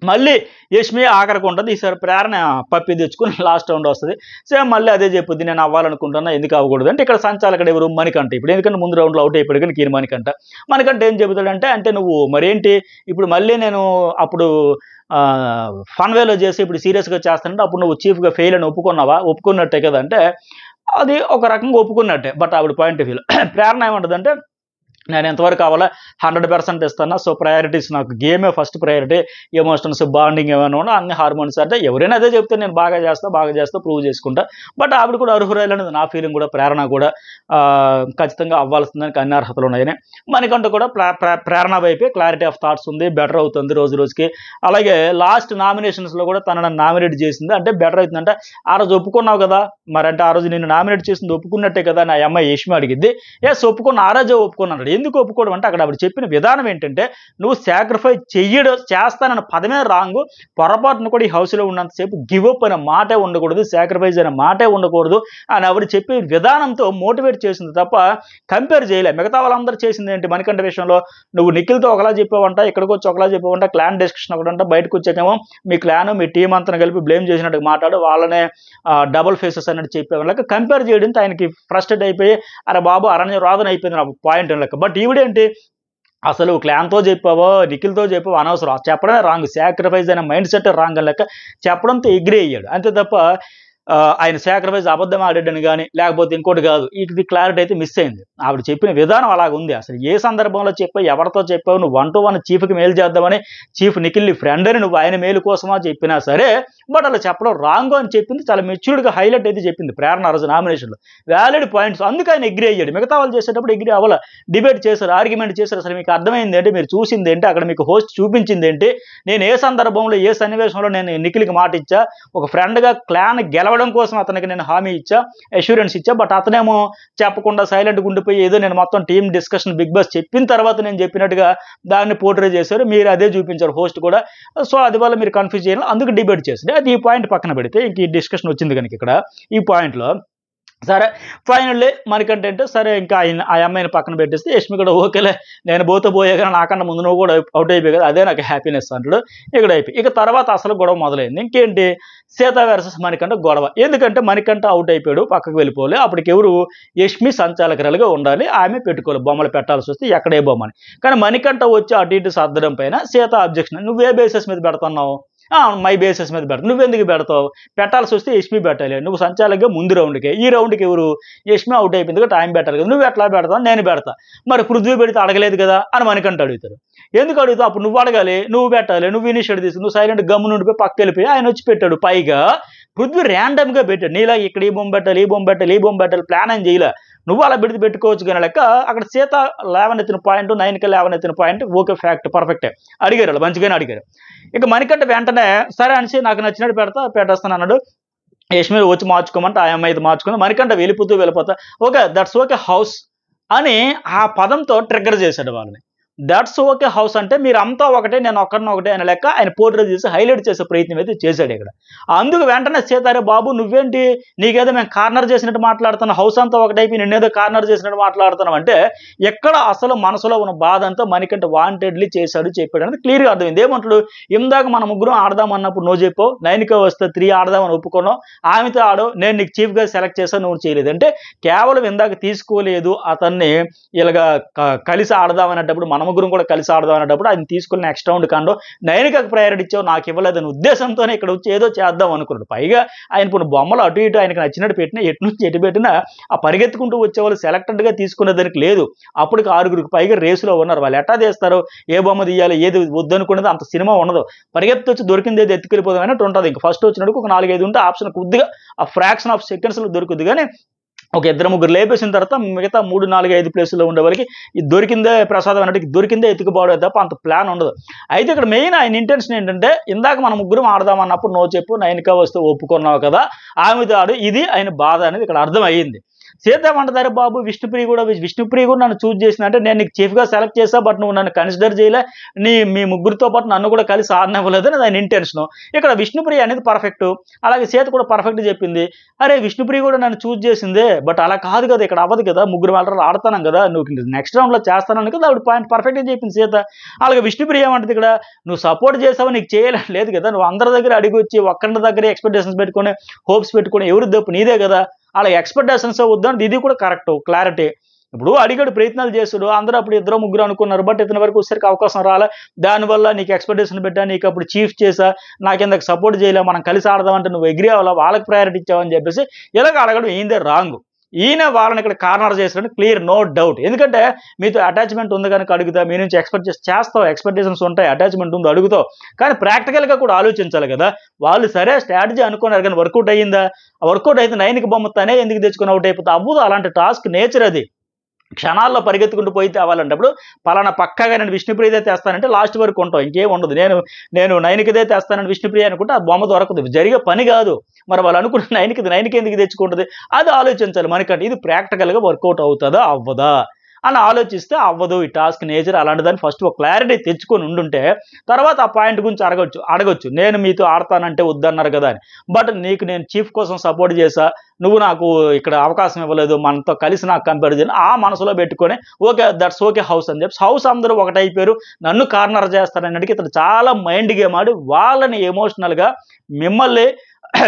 మళ్ళీ యష్మి ఆఖరికి ఉంటుంది ఈసారి ప్రేరణ పప్పి తెచ్చుకుని లాస్ట్ రౌండ్ వస్తుంది సేమ్ మళ్ళీ అదే చెప్పుద్ది నేను అవ్వాలనుకుంటున్నా ఎందుకు అవ్వకూడదు అంటే ఇక్కడ సంచాలకుడు ఎవరు మణికంట ఇప్పుడు ఎందుకంటే ముందు రౌండ్లో అవుట్ అయిపోయి కానీ కీని మణికంట మణికంట ఏం చెబుతాడంటే అంటే నువ్వు మరేంటి ఇప్పుడు మళ్ళీ నేను అప్పుడు ఫన్వేలో చేసి ఇప్పుడు సీరియస్గా చేస్తానంటే అప్పుడు నువ్వు చీఫ్గా ఫెయిల్ అని ఒప్పుకున్నావా ఒప్పుకున్నట్టే కదంటే అది ఒక రకంగా ఒప్పుకున్నట్టే బట్ ఆవిడ పాయింట్ ఆఫ్ వ్యూలో ప్రేరణ ఏమంటుందంటే నేను ఎంతవరకు కావాలో హండ్రెడ్ పర్సెంట్ ఇస్తాను సో ప్రయారిటీస్ నాకు గేమే ఫస్ట్ ప్రయారిటీ ఎమోషన్స్ బాండింగ్ ఏమైనా ఉన్నా అన్ని హార్మోన్స్ అంటే ఎవరైనా అదే చెప్తే నేను బాగా చేస్తా బాగా చేస్తా ప్రూవ్ చేసుకుంటా బట్ ఆవిడ కూడా అర్హురాలనేది నా ఫీలింగ్ కూడా ప్రేరణ కూడా ఖచ్చితంగా అవ్వాల్సిందని అన్ని అర్హతలు ఉన్నాయని మనకంటూ కూడా ప్రేరణ వైపే క్లారిటీ ఆఫ్ థాట్స్ ఉంది బెటర్ అవుతుంది రోజు రోజుకి అలాగే లాస్ట్ నామినేషన్స్లో కూడా తనను నామినేట్ చేసింది అంటే బెటర్ అవుతుందంటే ఆ రోజు ఒప్పుకున్నావు కదా మరంటే ఆ రోజు నేను నామినేట్ చేసింది ఒప్పుకున్నట్టే కదా నా అమ్మాయి యశ్మి అడిగిద్ది ఏ ఒప్పుకున్న ఆ రోజే ఒప్పుకున్నాడు ఎందుకు ఒప్పుకోవడం అంటే అక్కడ ఆవిడ చెప్పిన విధానం ఏంటంటే నువ్వు సాక్రిఫైస్ చెయ్యడం చేస్తానన్న పదమే రాంగు పొరపాటును కూడా ఈ హౌస్లో ఉన్నంతసేపు అప్ అనే మాటే ఉండకూడదు సాక్రిఫైస్ అనే మాటే ఉండకూడదు అని ఆవిడ చెప్పే విధానంతో మోటివేట్ చేసింది తప్ప కంపేర్ చేయలే మిగతా వాళ్ళందరూ చేసింది ఏంటి మణికంఠ విషయంలో నువ్వు నిఖిల్తో ఒకలా చెప్పావంట ఇక్కడికి వచ్చి ఒకలా చెప్పావంట క్లాన్ డిస్కషన్ ఒకటంట బయటకు వచ్చాకేమో మీ క్లాన్ మీ టీం అంతా కలిపి బ్లేమ్ చేసినట్టు మాట్లాడు వాళ్ళనే డబుల్ ఫేసెస్ అన్నట్టు చెప్పేవాళ్ళకి కంపేర్ చేయడంతో ఆయనకి ఫ్రస్టెడ్ అయిపోయి అరే బాబు అరణ్య రోదన అయిపోయింది నా పాయింట్ లెక్క బట్ ఈవిడేంటి అసలు క్లాన్తో చెప్పావో నిఖిల్తో చెప్పావో అనవసరం చెప్పడమే రాంగ్ సాక్రిఫైస్ అనే మైండ్ సెట్ రాంగ్ లెక్క చెప్పడంతో ఎగ్రీ అయ్యాడు అంతే తప్ప ఆయన సాక్రిఫైస్ అబద్ధం ఆడాడని కానీ లేకపోతే ఇంకోటి కాదు ఇది క్లారిటీ అయితే మిస్ అయింది ఆవిడ చెప్పిన విధానం అలాగ ఉంది అసలు ఏ సందర్భంలో చెప్పావు ఎవరితో చెప్పావు నువ్వు వన్ టు వన్ చీఫ్కి మేలు చేద్దామని చీఫ్ నిఖిల్ని ఫ్రెండ్ అని నువ్వు ఆయన మేలు కోసమా చెప్పినా సరే బట్ అలా చెప్పడం రాంగ్ అని చెప్పింది చాలా మెచ్యూర్డ్గా హైలైట్ అయితే చెప్పింది ప్రేరణ అరజు నామినేషన్లో వ్యాలిడ్ పాయింట్స్ అందుకే ఆయన ఎగ్రీ అయ్యాడు మిగతా వాళ్ళు చేసేటప్పుడు ఎగ్రీ అవ్వాలి డిబేట్ చేశారు ఆర్గ్యుమెంట్ చేశారు అసలు మీకు అర్థమైంది ఏంటి మీరు చూసింది ఏంటి అక్కడ మీకు హోస్ట్ చూపించింది ఏంటి నేను ఏ సందర్భంలో ఏ సన్నివేశంలో నేను నిఖిల్కి మాట ఇచ్చా ఒక ఫ్రెండ్గా క్లాన్ గెలవ రావడం కోసం అతనికి నేను హామీ ఇచ్చా అష్యూరెన్స్ ఇచ్చా బట్ అతనేమో చెప్పకుండా సైలెంట్గా ఉండిపోయి ఏదో నేను మొత్తం టీం డిస్కషన్ బిగ్ బాస్ చెప్పిన తర్వాత నేను చెప్పినట్టుగా దాన్ని పోర్ట్రే చేశారు మీరు అదే చూపించారు హోస్ట్ కూడా సో అది వల్ల మీరు కన్ఫ్యూజ్ చేయాలి అందుకు డిబేట్ చేసింది అది ఈ పాయింట్ పక్కన పెడితే ఇంక ఈ డిస్కషన్ వచ్చింది కనుక ఇక్కడ ఈ పాయింట్లో సరే ఫైనల్లీ మనకంటే సరే ఇంకా ఆయన ఆ అమ్మాయిని పక్కన పెట్టేస్తే యష్మి కూడా ఓకేలే నేను పోతే పోయే కానీ నాకన్నా ముందు నువ్వు కూడా అవుట్ అయిపోయి కదా అదే నాకు హ్యాపీనెస్ అంటాడు ఇక్కడ అయిపోయి ఇక తర్వాత అసలు గొడవ మొదలైంది ఇంకేంటి సీత వెర్సెస్ మణికంట గొడవ ఎందుకంటే మణికంట అవుట్ అయిపోయాడు పక్కకు వెళ్ళిపోలే అప్పటికి ఎవరు యష్మి సంచాలకురాలుగా ఉండాలి ఆమె పెట్టుకోవాలి బొమ్మలు పెట్టాల్సి వస్తే ఎక్కడే బొమ్మని కానీ మణికంట వచ్చి అటు ఇటు సర్దడం పైన సీత అబ్జెక్షన్ నువ్వే బేసిస్ మీద పెడుతున్నావు మై బేసెస్ మీద పెడతావు నువ్వెందుకు పెడతావు పెట్టాల్సి వస్తే యష్మి పెట్టాలి నువ్వు సంచాలకే ముందు రౌండ్కే ఈ రౌండ్కి ఎవరు యష్మి అవుట్ అయిపోయింది కదా టైం పెట్టాలి కదా నువ్వు ఎట్లా పెడతావు నేను పెడతా మరి పృథ్వీ పెడితే అడగలేదు కదా అని మనకంటే అడుగుతారు ఎందుకు అడుగుతావు అప్పుడు నువ్వు అడగాలి నువ్వు పెట్టాలి నువ్వు ఇనిషియేట్ తీసుకు నువ్వు సైలెంట్ గమ్ము నుండిపోయి పక్క వెళ్ళిపోయి ఆయన వచ్చి పెట్టాడు పైగా పృథ్వీ ర్యాండమ్గా పెట్టాడు నీలా ఇక్కడ ఈ బొమ్మ పెట్టాలి ఈ బొమ్మ పెట్టాలి ఈ బొమ్మ పెట్టాలి ప్లాన్ అని చేయలే నువ్వు అలా పెడితే పెట్టుకోవచ్చు కానీ లెక్క అక్కడ సీత లెవెన్ ఎత్తిన పాయింట్ నైన్కి లెవెన్ ఎత్తిన పాయింట్ ఓకే ఫ్యాక్ట్ పర్ఫెక్టే అడిగారు వాళ్ళు మంచిగానే అడిగారు ఇక మణికంట వెంటనే సరే అనిసి నాకు నచ్చినట్టు పెడతా పెట్టేస్తాను అన్నాడు యశ్మీ వచ్చి మార్చుకోమంటే ఆ అమ్మాయి మార్చుకుంది మణికంట వెళ్ళిపోతూ వెళ్ళిపోతా ఓకే దట్స్ ఓకే హౌస్ అని ఆ పదంతో ట్రిగ్గర్ చేశాడు వాళ్ళని దట్స్ ఓకే హౌస్ అంటే మీరు అంతా ఒకటే నేను ఒక్కడిని ఒకటే అనే లెక్క ఆయన పోర్ట్రేట్ చేసి హైలైట్ చేసే ప్రయత్నం అయితే చేశాడు ఇక్కడ అందుకు వెంటనే సీతారే బాబు నువ్వేంటి నీకేదో మేము కార్నర్ చేసినట్టు మాట్లాడుతున్నాం హౌస్ అంతా ఒకటైపోయి నిన్నేదో కార్నర్ చేసినట్టు మాట్లాడుతున్నాం అంటే ఎక్కడ అసలు మనసులో ఉన్న బాధ అంతా మనకంటే వాంటెడ్లీ చేశాడు చెప్పాడు అనేది క్లియర్గా అర్థమైంది ఏమంటాడు ఇందాక మన ముగ్గురం ఆడదాం అన్నప్పుడు నో చెప్పో నైన్కే వస్తే త్రీ ఆడదామని ఒప్పుకున్నాం ఆమెతో ఆడో నేను నీకు చీఫ్గా సెలెక్ట్ చేశాను నువ్వు చేయలేదు అంటే కేవలం ఇందాక తీసుకోలేదు అతన్ని ఇలాగ కలిసి ఆడదామనేటప్పుడు మనం ముగ్గురం కూడా కలిసి ఆడదాం అనేటప్పుడు ఆయన తీసుకుని నెక్స్ట్ రౌండ్ కాండో నయనికకు ప్రయారిటీ ఇచ్చావు నాకు ఇవ్వలేదు అని ఉద్దేశంతోనే ఇక్కడ వచ్చి ఏదో చేద్దాం అనుకున్నాడు పైగా ఆయన కొన్ని బొమ్మలు అటు ఇటు ఆయనకు నచ్చినట్టు పెట్టినా ఎటు నుంచి ఎటు పెట్టినా ఆ పరిగెత్తుకుంటూ వచ్చేవాళ్ళు సెలెక్టెడ్గా తీసుకునే దానికి లేదు అప్పటికి ఆరుగురికి పైగా రేసులో ఉన్నారు వాళ్ళు ఎట్టా చేస్తారు ఏ బొమ్మ తీయాలి ఏది వద్దనుకునేది అంత సినిమా ఉండదు పరిగెత్తు వచ్చి దొరికింది ఏది ఎత్తుకెళ్ళిపోదాం అన్నట్టు ఉంటుంది ఇంకా ఫస్ట్ వచ్చినప్పుడు ఒక నాలుగైదు ఉంటే ఆప్షన్ కొద్దిగా ఆ ఫ్రాక్షన్ ఆఫ్ సెకండ్స్లో దొరుకుద్ది కానీ ఒక ఇద్దరు ముగ్గురు లేపేసిన తర్వాత మిగతా మూడు నాలుగు ఐదు ప్లేసుల్లో ఉండే వాళ్ళకి దొరికిందే ప్రసాదం అన్నట్టు దొరికిందే ఎత్తుకుపోవడం తప్ప అంత ప్లాన్ ఉండదు అయితే ఇక్కడ మెయిన్ ఆయన ఇంటెన్షన్ ఏంటంటే ఇందాక మనం ముగ్గురం ఆడదాం అన్నప్పుడు నో చెప్పు నైన్కా వస్తే ఒప్పుకున్నావు కదా ఆమెతో ఆడు ఇది ఆయన బాధ అనేది ఇక్కడ అర్థమయ్యింది సీత అంటారు బాబు విష్ణుప్రియ కూడా విష్ణుప్రియ కూడా నన్ను చూజ్ చేసిన అంటే నేను నీకు చీఫ్గా సెలెక్ట్ చేసా బట్ నువ్వు నన్ను కన్సిడర్ చేయలే నీ మీ ముగ్గురితో పాటు నన్ను కూడా కలిసి ఆడనివ్వలేదు అని దాని ఇంటెన్షన్ ఇక్కడ విష్ణుప్రియ అనేది పర్ఫెక్ట్ అలాగే సీత కూడా పర్ఫెక్ట్ చెప్పింది అరే విష్ణుప్రియ కూడా నన్ను చూజ్ చేసిందే బట్ అలా కాదు కదా ఇక్కడ అవ్వదు కదా ముగ్గురు వాళ్ళు ఆడతాను కదా నువ్వు నెక్స్ట్ రౌండ్లో చేస్తానని కదా ఆవిడ పాయింట్ పర్ఫెక్ట్గా చెప్పింది సీత అలాగే విష్ణుప్రియ ఏమంటుంది ఇక్కడ నువ్వు సపోర్ట్ చేసావు నీకు చేయలేదు లేదు కదా నువ్వు అందరి దగ్గర అడిగి వచ్చి ఒక్కరి దగ్గర ఎక్స్పెక్టేషన్స్ పెట్టుకొని హోప్స్ పెట్టుకొని ఎవరు దప్పు నీదే కదా వాళ్ళ ఎక్స్పెక్టేషన్స్ అని ఇది కూడా కరెక్ట్ క్లారిటీ ఇప్పుడు అడిగాడు ప్రయత్నాలు చేశాడు అందరూ అప్పుడు ఇద్దరు ముగ్గురు అనుకున్నారు బట్ ఇతని వరకు వచ్చేసరికి అవకాశం రాలే దానివల్ల నీకు ఎక్స్పెక్టేషన్ పెట్టా నీకు అప్పుడు చీఫ్ చేసా నాకు ఇందాక సపోర్ట్ చేయలే మనం కలిసి ఆడదామంటే నువ్వు ఎగ్రీ అవ్వాలా వాళ్ళకి ప్రయారిటీ ఇచ్చావని చెప్పేసి ఇలాగ అడగడం ఏందే రాంగ్ ఈయన వాళ్ళని ఇక్కడ కార్నర్ చేశారని క్లియర్ నో డౌట్ ఎందుకంటే మీతో అటాచ్మెంట్ ఉంది కనుక అడుగుతా మీ నుంచి ఎక్స్పెక్ట్ చేస్తావు ఎక్స్పెక్టేషన్స్ ఉంటాయి అటాచ్మెంట్ ఉంది అడుగుతావు కానీ ప్రాక్టికల్గా కూడా ఆలోచించాలి కదా వాళ్ళు సరే స్ట్రాటజీ అనుకున్నారు కానీ వర్కౌట్ అయ్యిందా వర్కౌట్ అయితే నైన్కి బొమ్మ తనే ఎందుకు తెచ్చుకుని అవుట్ అయిపోతా అవ్వదు అలాంటి టాస్క్ నేచర్ అది క్షణాల్లో పరిగెత్తుకుంటూ పోయి తేవాలంటప్పుడు పలానా పక్కగా నేను అయితే తెస్తానంటే లాస్ట్ వరకు ఉంటాం ఇంకేం ఉండదు నేను నేను నైనికదే తెస్తానని విష్ణుప్రియ అనుకుంటే ఆ బొమ్మ దొరకదు జరిగే పని కాదు మరి వాళ్ళు అనుకుంటే నైనికది నైనికి ఎందుకు తెచ్చుకుంటుంది అది ఆలోచించాలి మనకంటే ఇది ప్రాక్టికల్గా వర్కౌట్ అవుతుందా అవ్వదా అని ఆలోచిస్తే అవ్వదు ఈ టాస్క్ నేచర్ అలాంటిదని ఫస్ట్ ఒక క్లారిటీ తెచ్చుకొని ఉండుంటే తర్వాత ఆ పాయింట్ గురించి అడగచ్చు అడగచ్చు నేను మీతో ఆడతానంటే వద్దన్నారు కదా అని బట్ నీకు నేను చీఫ్ కోసం సపోర్ట్ చేశా నువ్వు నాకు ఇక్కడ అవకాశం ఇవ్వలేదు మనతో కలిసి నాకు కంపారిజన్ ఆ మనసులో పెట్టుకొని ఓకే దట్స్ ఓకే హౌస్ అని చెప్పి హౌస్ అందరూ ఒకటైపోయారు నన్ను కార్నర్ చేస్తారని అడిగి ఇతను చాలా మైండ్ గేమ్ ఆడి వాళ్ళని ఎమోషనల్గా మిమ్మల్ని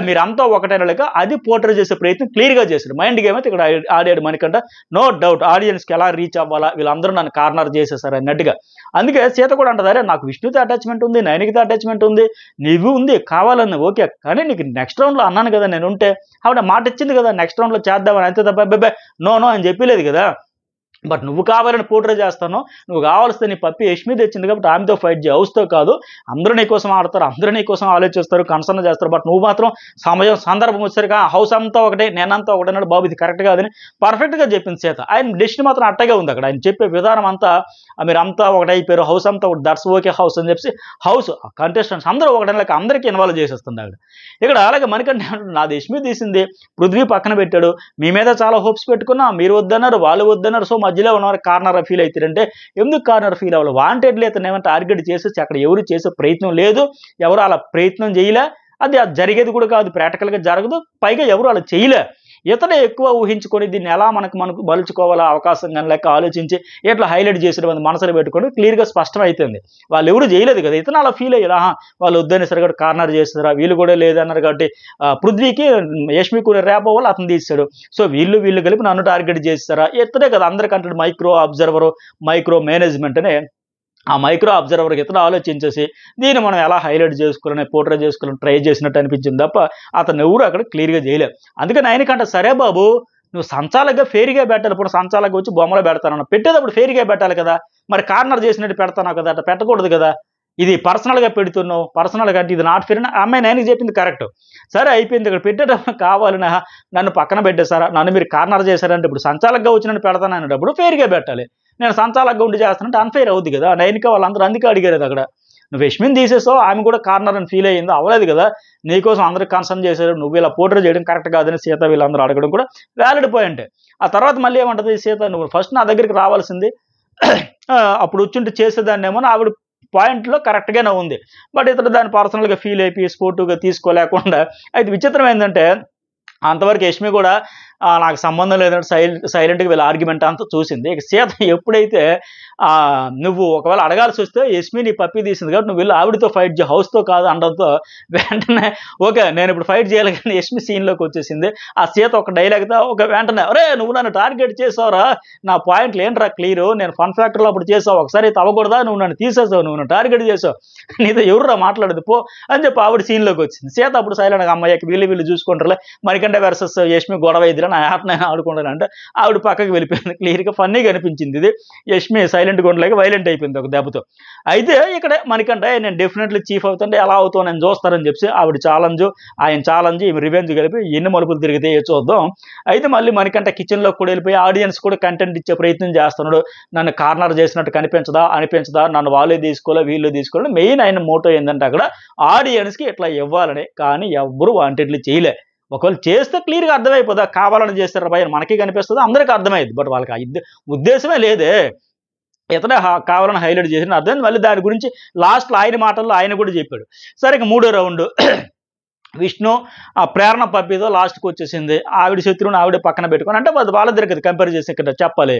మీరంతా ఒకటేనలేక అది పోర్ట్రే చేసే ప్రయత్నం క్లియర్గా చేశాడు మైండ్ గేమ్ అయితే ఇక్కడ ఆడాడు మనకంట నో డౌట్ ఆడియన్స్కి ఎలా రీచ్ అవ్వాలా వీళ్ళందరూ నన్ను కార్నర్ చేసేసారు అన్నట్టుగా అందుకే సీత కూడా అంటారే నాకు విష్ణుతో అటాచ్మెంట్ ఉంది నైనికితో అటాచ్మెంట్ ఉంది నీవు ఉంది కావాలన్నా ఓకే కానీ నీకు నెక్స్ట్ రౌండ్లో అన్నాను కదా నేను ఉంటే ఆవిడ మాట ఇచ్చింది కదా నెక్స్ట్ రౌండ్లో చేద్దామని అంతే తప్ప బెబ్బే నో నో అని చెప్పలేదు కదా బట్ నువ్వు కావాలని పోటర్ చేస్తాను నువ్వు కావాల్సిన నీ పప్పి యష్మి తెచ్చింది కాబట్టి ఆమెతో ఫైట్ చేయి హౌస్తో కాదు అందరూ నీ కోసం ఆడతారు అందరూ నీ కోసం ఆలోచిస్తారు కన్సర్న్ చేస్తారు బట్ నువ్వు మాత్రం సమయం సందర్భం వచ్చేసరికి హౌస్ అంతా ఒకటే నేనంతా ఒకటే అన్నాడు బాబు ఇది కరెక్ట్ కాదని పర్ఫెక్ట్గా చెప్పింది చేత ఆయన డెసిషన్ మాత్రం అట్టగే ఉంది అక్కడ ఆయన చెప్పే విధానం అంతా మీరు అంతా ఒకటైపోయారు హౌస్ అంతా ఒకటి దర్శ ఓకే హౌస్ అని చెప్పి హౌస్ కంటెస్టెంట్స్ అందరూ ఒకటే లేక అందరికీ ఇన్వాల్వ్ చేసేస్తుంది అక్కడ ఇక్కడ అలాగే మనకంటే నాది యష్మి తీసింది పృథ్వీ పక్కన పెట్టాడు మీ మీద చాలా హోప్స్ పెట్టుకున్నా మీరు వద్దన్నారు వాళ్ళు వద్దన్నారు సో మధ్యలో ఉన్నవారు కార్నర్ ఫీల్ అవుతారంటే ఎందుకు కార్నర్ ఫీల్ అవ్వాలి వాంటెడ్లీ అతను ఏమైనా టార్గెట్ చేసేసి అక్కడ ఎవరు చేసే ప్రయత్నం లేదు ఎవరు అలా ప్రయత్నం చేయలే అది జరిగేది కూడా కాదు ప్రాక్టికల్గా జరగదు పైగా ఎవరు అలా చేయలే ఇతడే ఎక్కువ ఊహించుకొని దీన్ని ఎలా మనకు మనకు బలుచుకోవాలా అవకాశం కానీ లేక ఆలోచించి ఇట్లా హైలైట్ చేసిన మనసులో పెట్టుకుని క్లియర్గా స్పష్టం అవుతుంది వాళ్ళు ఎవరు చేయలేదు కదా ఇతను అలా ఫీల్ అయ్యారు వాళ్ళు వద్దని సరిగ్గా కార్నర్ చేస్తారా వీళ్ళు కూడా లేదన్నారు కాబట్టి పృథ్వీకి యష్మి కూడా రేపో వాళ్ళు అతను తీశాడు సో వీళ్ళు వీళ్ళు కలిపి నన్ను టార్గెట్ చేస్తారా ఇతనే కదా అందరికంటే మైక్రో అబ్జర్వరు మైక్రో మేనేజ్మెంట్ అనే ఆ మైక్రో అబ్జర్వర్కి ఇతను ఆలోచించేసి దీన్ని మనం ఎలా హైలైట్ చేసుకోవాలని పోర్ట్రేట్ చేసుకోవాలని ట్రై చేసినట్టు అనిపించింది తప్ప అతను ఎవరు అక్కడ క్లియర్గా చేయలేదు అందుకని ఆయనకంట సరే బాబు నువ్వు సంచాలకగా ఫేరీగా పెట్టాలి ఇప్పుడు సంచాలకు వచ్చి బొమ్మలో పెడతాను పెట్టేటప్పుడు ఫేరీగా పెట్టాలి కదా మరి కార్నర్ చేసినట్టు పెడతాను కదా అట్లా పెట్టకూడదు కదా ఇది పర్సనల్గా పెడుతున్నావు పర్సనల్గా అంటే ఇది నాట్ ఫిర్ అమ్మాయి నేను చెప్పింది కరెక్ట్ సరే అయిపోయింది ఇక్కడ పెట్టేటప్పుడు కావాలనా నన్ను పక్కన పెట్టేశారా నన్ను మీరు కార్నర్ చేశారంటే ఇప్పుడు సంచాలకగా వచ్చి పెడతాను అనేటప్పుడు ఫేర్గా పెట్టాలి నేను సంచాలకు ఉండి చేస్తానంటే అన్ఫైర్ అవుద్ది కదా నైన్క వాళ్ళందరూ అందుకే అడిగారు అక్కడ నువ్వు యష్మిన్ తీసేసావు ఆమె కూడా కార్నర్ అని ఫీల్ అయ్యింది అవ్వలేదు కదా నీకోసం అందరికి కన్సర్న్ చేశారు నువ్వు ఇలా పోటర్ చేయడం కరెక్ట్ కాదని సీత వీళ్ళందరూ అడగడం కూడా వ్యాలిడ్ పాయింట్ ఆ తర్వాత మళ్ళీ ఏమంటది సీత నువ్వు ఫస్ట్ నా దగ్గరికి రావాల్సింది అప్పుడు వచ్చుంటే చేసేదాన్నేమో ఆవిడ పాయింట్లో కరెక్ట్గానే ఉంది బట్ ఇతడు దాన్ని పర్సనల్గా ఫీల్ అయిపోయి స్పోర్టివ్గా తీసుకోలేకుండా అయితే విచిత్రం ఏంటంటే అంతవరకు యష్మి కూడా నాకు సంబంధం లేదంటే సైల్ సైలెంట్గా వీళ్ళ ఆర్గ్యుమెంట్ అంతా చూసింది ఇక సీత ఎప్పుడైతే నువ్వు ఒకవేళ అడగాల్సి వస్తే ఎస్మి నీ పప్పి తీసింది కాబట్టి నువ్వు వీళ్ళు ఆవిడతో ఫైట్ చే హౌస్తో కాదు అనడంతో వెంటనే ఓకే నేను ఇప్పుడు ఫైట్ చేయాలి కానీ ఎస్మి సీన్లోకి వచ్చేసింది ఆ సీత ఒక డైలాగ్తో ఒక వెంటనే అరే నువ్వు నన్ను టార్గెట్ చేసావురా నా పాయింట్లు ఏంట్రా క్లియర్ నేను ఫన్ ఫ్యాక్టరీలో అప్పుడు చేసావు ఒకసారి తవ్వకూడదా నువ్వు నన్ను తీసేసావు నువ్వు నన్ను టార్గెట్ చేసావు నీతో ఎవరురా మాట్లాడదు పో అని చెప్పి ఆవిడ సీన్లోకి వచ్చింది సీత అప్పుడు సైలెంట్గా అమ్మాయికి వీళ్ళు వీళ్ళు చూసుకుంటారులే మరికంటే వర్సెస్ యష్మి గొడవ ఎదురు ఇక నా యాప్ నేను ఆడుకుంటాను అంటే ఆవిడ పక్కకి వెళ్ళిపోయింది క్లియర్గా ఫన్నీ కనిపించింది ఇది యష్మి సైలెంట్గా ఉండలేక వైలెంట్ అయిపోయింది ఒక దెబ్బతో అయితే ఇక్కడ మనకంటే నేను డెఫినెట్లీ చీఫ్ అవుతుంటే ఎలా అవుతావు నేను చూస్తారని చెప్పి ఆవిడ ఛాలెంజ్ ఆయన ఛాలెంజ్ ఈమె రివెంజ్ కలిపి ఎన్ని మలుపులు తిరిగితే చూద్దాం అయితే మళ్ళీ మనకంటే కిచెన్లో కూడా వెళ్ళిపోయి ఆడియన్స్ కూడా కంటెంట్ ఇచ్చే ప్రయత్నం చేస్తున్నాడు నన్ను కార్నర్ చేసినట్టు కనిపించదా అనిపించదా నన్ను వాళ్ళే తీసుకోలే వీళ్ళు తీసుకోవాలి మెయిన్ ఆయన మోటో ఏంటంటే అక్కడ ఆడియన్స్కి ఇట్లా ఇవ్వాలని కానీ ఎవ్వరూ వాంటిట్లు చేయలే ఒకవేళ చేస్తే క్లియర్గా అర్థమైపోదా కావాలని చేస్తారు భయ మనకి కనిపిస్తుంది అందరికీ అర్థమైంది బట్ వాళ్ళకి ఉద్దేశమే లేదే ఇతర కావాలని హైలైట్ చేసిన అర్థం మళ్ళీ దాని గురించి లాస్ట్లో ఆయన మాటల్లో ఆయన కూడా చెప్పాడు సరే ఇక మూడో రౌండ్ విష్ణు ఆ ప్రేరణ పంపిదో లాస్ట్కి వచ్చేసింది ఆవిడ శత్రువుని ఆవిడ పక్కన పెట్టుకొని అంటే వాళ్ళ దగ్గర కంపేర్ చేసి ఇక్కడ చెప్పాలి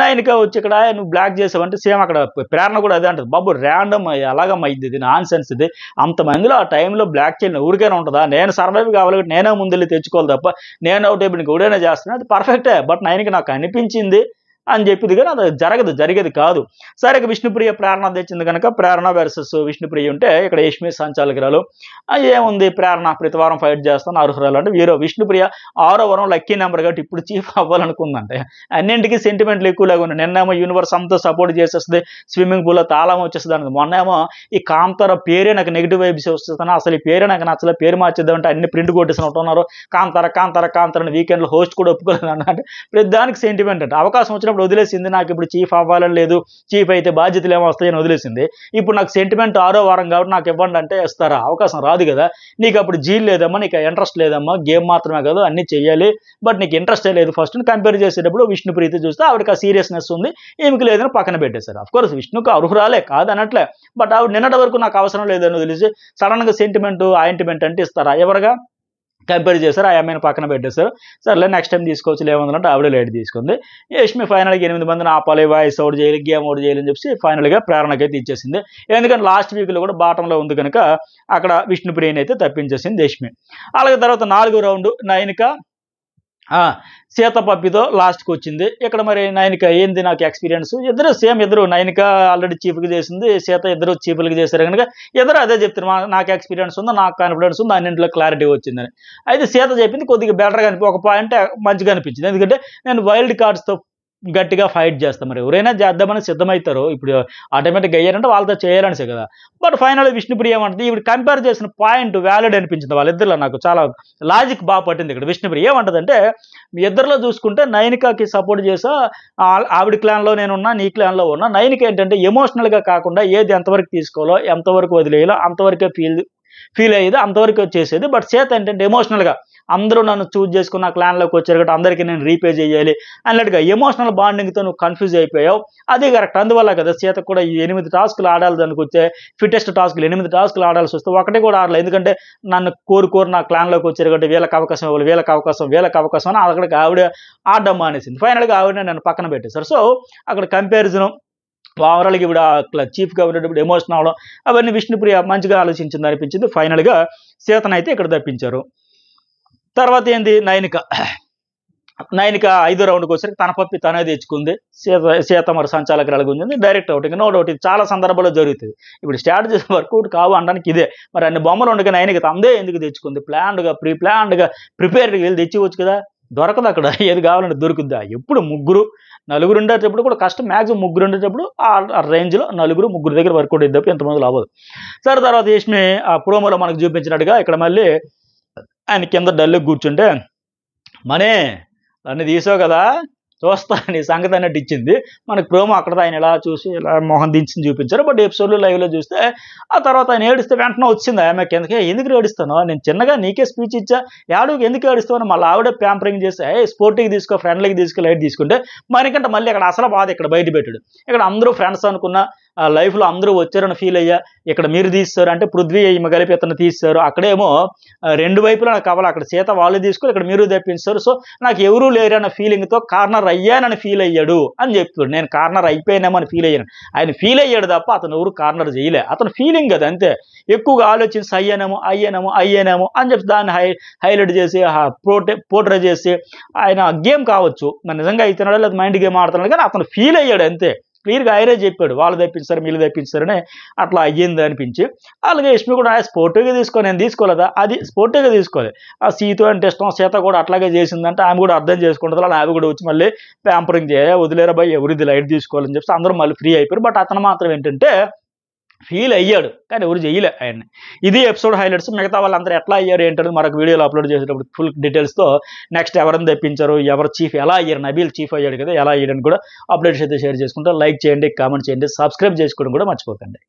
నైన్గా వచ్చి ఇక్కడ నువ్వు బ్లాక్ చేసావంటే సేమ్ అక్కడ ప్రేరణ కూడా అదే అంటుంది బాబు ర్యాండమ్ ఎలాగమ్మ ఇది ఇది నాన్ సెన్స్ ఇది అంతమందిలో ఆ టైంలో బ్లాక్ చేయడం ఊరికైనా ఉంటుందా నేను సర్వైవ్ కావాలి నేనే ముందు తెచ్చుకోవాలి తప్ప నేను అవుట్ అయిపోయి ఊరైనా చేస్తున్నాను అది పర్ఫెక్టే బట్ నైన్కి నాకు అనిపించింది అని చెప్పింది కానీ అది జరగదు జరిగేది కాదు సరే విష్ణుప్రియ ప్రేరణ తెచ్చింది కనుక ప్రేరణ వర్సెస్ విష్ణుప్రియ ఉంటే ఇక్కడ యష్మి సంచాలకురాలు ఏముంది ప్రేరణ ప్రతివారం ఫైట్ చేస్తాను అర్హురాలు అంటే వీరో విష్ణుప్రియ ఆరో వరం లక్కీ నెంబర్ కాబట్టి ఇప్పుడు చీఫ్ అవ్వాలనుకుందంటే అన్నింటికి సెంటిమెంట్లు ఎక్కువలాగా ఉన్నాయి నిన్నేమో యూనివర్స్ అంతా సపోర్ట్ చేసేస్తుంది స్విమ్మింగ్ పూల్లో తాళం వచ్చేస్తుంది మొన్నేమో ఈ కాంతార పేరే నాకు నెగిటివ్ వైబ్స్ వస్తుంది అసలు ఈ పేరే నాకు నచ్చలే పేరు మార్చేద్దామంటే అన్ని ప్రింట్ కొట్టేసి ఉంటున్నారు కాంతార కాంతార కాంతార వీకెండ్లో హోస్ట్ కూడా ఒప్పుకోలేదు అంటే దానికి సెంటిమెంట్ అంటే అవకాశం వచ్చిన వదిలేసినప్పుడు వదిలేసింది నాకు ఇప్పుడు చీఫ్ అవ్వాలని లేదు చీఫ్ అయితే బాధ్యతలు ఏమో వస్తాయని వదిలేసింది ఇప్పుడు నాకు సెంటిమెంట్ ఆరో వారం కాబట్టి నాకు ఇవ్వండి అంటే ఇస్తారా అవకాశం రాదు కదా నీకు అప్పుడు జీల్ లేదమ్మా నీకు ఇంట్రెస్ట్ లేదమ్మా గేమ్ మాత్రమే కాదు అన్నీ చేయాలి బట్ నీకు ఇంట్రెస్ట్ లేదు ఫస్ట్ కంపేర్ చేసేటప్పుడు విష్ణు ప్రీతి చూస్తే ఆవిడకి ఆ సీరియస్నెస్ ఉంది ఏమికి లేదని పక్కన పెట్టేశారు అఫ్కోర్స్ విష్ణుకు అర్హురాలే కాదు అనట్లే బట్ ఆవిడ నిన్నటి వరకు నాకు అవసరం లేదని వదిలేసి సడన్గా సెంటిమెంట్ ఆయింటిమెంట్ అంటే ఇస్తారా ఎవరుగా కంపేర్ చేశారు ఆ అమ్మాయిని పక్కన పెట్టేశారు సర్లే నెక్స్ట్ టైం తీసుకోవచ్చు లేవనుకుంటే ఆవిడ లేట్ తీసుకుంది యష్మి ఫైనల్గా ఎనిమిది మందిని ఆపాలి వాయిస్ అవుట్ చేయాలి గేమ్ అవుట్ చేయాలని చెప్పి ఫైనల్గా అయితే ఇచ్చేసింది ఎందుకంటే లాస్ట్ వీక్లో కూడా బాటంలో ఉంది కనుక అక్కడ విష్ణుప్రియని అయితే తప్పించేసింది యష్మి అలాగే తర్వాత నాలుగు రౌండ్ నైన్క సీత పప్పితో లాస్ట్కి వచ్చింది ఇక్కడ మరి నైనిక ఏంది నాకు ఎక్స్పీరియన్స్ ఇద్దరు సేమ్ ఇద్దరు నైనిక ఆల్రెడీ చీఫ్కి చేసింది సీత ఇద్దరు చీఫ్లకి చేశారు కనుక ఇద్దరు అదే చెప్తారు నాకు ఎక్స్పీరియన్స్ ఉంది నాకు కాన్ఫిడెన్స్ ఉంది అన్నింటిలో క్లారిటీ వచ్చిందని అయితే సీత చెప్పింది కొద్దిగా బెటర్గా అనిపి ఒక పాయింట్ మంచిగా అనిపించింది ఎందుకంటే నేను వైల్డ్ కార్డ్స్తో గట్టిగా ఫైట్ చేస్తాం మరి ఎవరైనా చేద్దామని సిద్ధమవుతారో ఇప్పుడు ఆటోమేటిక్గా అయ్యారంటే వాళ్ళతో చేయాలనిసే కదా బట్ ఫైనల్ విష్ణుప్రియ ఏమంటుంది ఇప్పుడు కంపేర్ చేసిన పాయింట్ వ్యాలిడ్ అనిపించింది వాళ్ళిద్దరిలో నాకు చాలా లాజిక్ బాగా పట్టింది ఇక్కడ విష్ణుప్రియ ఏమంటుందంటే మీ ఇద్దరిలో చూసుకుంటే నైనికాకి సపోర్ట్ చేసా ఆవిడ క్లాన్లో నేను ఉన్నా నీ క్లాన్లో ఉన్నా నైనిక ఏంటంటే ఎమోషనల్గా కాకుండా ఏది ఎంతవరకు తీసుకోవాలో ఎంతవరకు వదిలేయాలో అంతవరకే ఫీల్ ఫీల్ అయ్యేది అంతవరకు వచ్చేసేది బట్ చేత ఏంటంటే ఎమోషనల్గా అందరూ నన్ను చూజ్ చేసుకున్న క్లాన్లోకి వచ్చారు కాబట్టి అందరికీ నేను రీపే చేయాలి అన్నట్టుగా ఎమోషనల్ బాండింగ్తో నువ్వు కన్ఫ్యూజ్ అయిపోయావు అది కరెక్ట్ అందువల్ల కదా సీత కూడా ఈ ఎనిమిది టాస్కులు ఆడాలి దానికి వచ్చే ఫిటెస్ట్ టాస్కులు ఎనిమిది టాస్కులు ఆడాల్సి వస్తే ఒకటి కూడా ఆడలేదు ఎందుకంటే నన్ను కోరు కోరు నా క్లాన్లోకి వచ్చారు కాబట్టి వీళ్ళకి అవకాశం ఇవ్వాలి వీళ్ళకి అవకాశం వీళ్ళకి అవకాశం అని అక్కడికి ఆవిడ ఆడడం మానేసింది ఫైనల్గా ఆవిడ నన్ను పక్కన పెట్టేశారు సో అక్కడ కంపారిజను ఓవరాల్గా ఇప్పుడు చీఫ్గా ఉండేటప్పుడు ఎమోషన్ అవడం అవన్నీ విష్ణుప్రియ మంచిగా ఆలోచించింది అనిపించింది ఫైనల్గా సీతనైతే ఇక్కడ తప్పించారు తర్వాత ఏంది నైనిక నైనిక ఐదో రౌండ్కి వచ్చరికి తన పప్పి తనే తెచ్చుకుంది సీత సీతమర సంచాలకు అడుగుంది డైరెక్ట్ అవుట్ ఇంకా నో డౌట్ ఇది చాలా సందర్భాల్లో జరుగుతుంది ఇప్పుడు స్ట్రాటజీస్ వర్కౌట్ కావు అనడానికి ఇదే మరి అన్ని బొమ్మలు ఉండగా నయనిక తందే ఎందుకు తెచ్చుకుంది ప్లాన్డ్గా ప్రీ ప్లాన్డ్గా ప్రిపేర్డ్గా వెళ్ళి తెచ్చివచ్చు కదా దొరకదు అక్కడ *laughs* ఏది కావాలంటే దొరుకుద్దా ఎప్పుడు ముగ్గురు నలుగురు ఉండేటప్పుడు కూడా కష్టం మ్యాక్సిమం ముగ్గురు ఉండేటప్పుడు ఆ రేంజ్లో నలుగురు ముగ్గురు దగ్గర వర్కౌట్ అయ్యి తప్ప ఎంతమంది అవ్వదు సరే తర్వాత యష్మి ఆ ప్రోమోలో మనకు చూపించినట్టుగా ఇక్కడ మళ్ళీ ఆయన కింద డల్లు కూర్చుంటే మనే అన్నీ తీసావు కదా చూస్తా నీ సంగతి అన్నట్టు ఇచ్చింది మనకు ప్రోమో అక్కడ ఆయన ఇలా చూసి ఇలా మొహం దించి చూపించారు బట్ ఎపిసోడ్లు లైవ్లో చూస్తే ఆ తర్వాత ఆయన ఏడిస్తే వెంటనే వచ్చింది ఆమె కిందకి ఎందుకు ఏడుస్తాను నేను చిన్నగా నీకే స్పీచ్ ఇచ్చా యాడుకి ఎందుకు ఏడుస్తాను మళ్ళీ ఆవిడ ప్యాంపరింగ్ చేసి ఏ స్పోర్ట్కి తీసుకో ఫ్రెండ్లకి తీసుకో లైట్ తీసుకుంటే మనకంటే మళ్ళీ అక్కడ అసలు బాధ ఇక్కడ బయట పెట్టాడు ఇక్కడ అందరూ ఫ్రెండ్స్ అనుకున్నా ఆ లైఫ్లో అందరూ వచ్చారని ఫీల్ అయ్యా ఇక్కడ మీరు తీస్తారు అంటే పృథ్వీ ఈమె కలిపి ఇతను తీస్తారు అక్కడేమో రెండు వైపులా నాకు కావాలి అక్కడ సీత వాళ్ళు తీసుకుని ఇక్కడ మీరు తెప్పిస్తారు సో నాకు ఎవరూ లేరన్న ఫీలింగ్తో కార్నర్ అయ్యానని ఫీల్ అయ్యాడు అని చెప్తాడు నేను కార్నర్ అయిపోయినామని ఫీల్ అయ్యాను ఆయన ఫీల్ అయ్యాడు తప్ప అతను ఎవరు కార్నర్ చేయలే అతను ఫీలింగ్ అది అంతే ఎక్కువగా ఆలోచించి అయ్యానేమో అయ్యానేమో అయ్యానేమో అని చెప్పి దాన్ని హై హైలైట్ చేసి ప్రోటే పోట్రే చేసి ఆయన గేమ్ కావచ్చు మరి నిజంగా అవుతున్నాడో లేదా మైండ్ గేమ్ ఆడుతున్నాడు కానీ అతను ఫీల్ అయ్యాడు అంతే క్లియర్గా ఆయనే చెప్పాడు వాళ్ళు తెప్పించారు వీళ్ళు తెప్పించారని అట్లా అయ్యింది అనిపించి అలాగే ఇష్మి కూడా స్పోర్టివ్గా తీసుకొని నేను తీసుకోలేదా అది స్పోర్టివ్గా తీసుకోలేదు ఆ సీతో అంటే ఇష్టం సీత కూడా అట్లాగే చేసిందంటే ఆమె కూడా అర్థం చేసుకుంటుంది అలా ఆమె కూడా వచ్చి మళ్ళీ ప్యాంపరింగ్ చేయ వదిలేరా బాయ్ ఎవరిది లైట్ తీసుకోవాలని చెప్పి అందరూ మళ్ళీ ఫ్రీ అయిపోయారు బట్ అతను మాత్రం ఏంటంటే ఫీల్ అయ్యాడు కానీ ఎవరు చేయలే ఆయన్ని ఇది ఎపిసోడ్ హైలైట్స్ మిగతా వాళ్ళందరూ ఎట్లా అయ్యారు ఏంటనేది మరొక వీడియోలో అప్లోడ్ చేసేటప్పుడు ఫుల్ డీటెయిల్స్తో నెక్స్ట్ ఎవరిని తెప్పించారు ఎవరు చీఫ్ ఎలా అయ్యారు నబీల్ చీఫ్ అయ్యాడు కదా ఎలా అయ్యాడని కూడా అప్డేట్స్ అయితే షేర్ చేసుకుంటారు లైక్ చేయండి కామెంట్ చేయండి సబ్స్క్రైబ్ చేసుకోవడం కూడా మర్చిపోకండి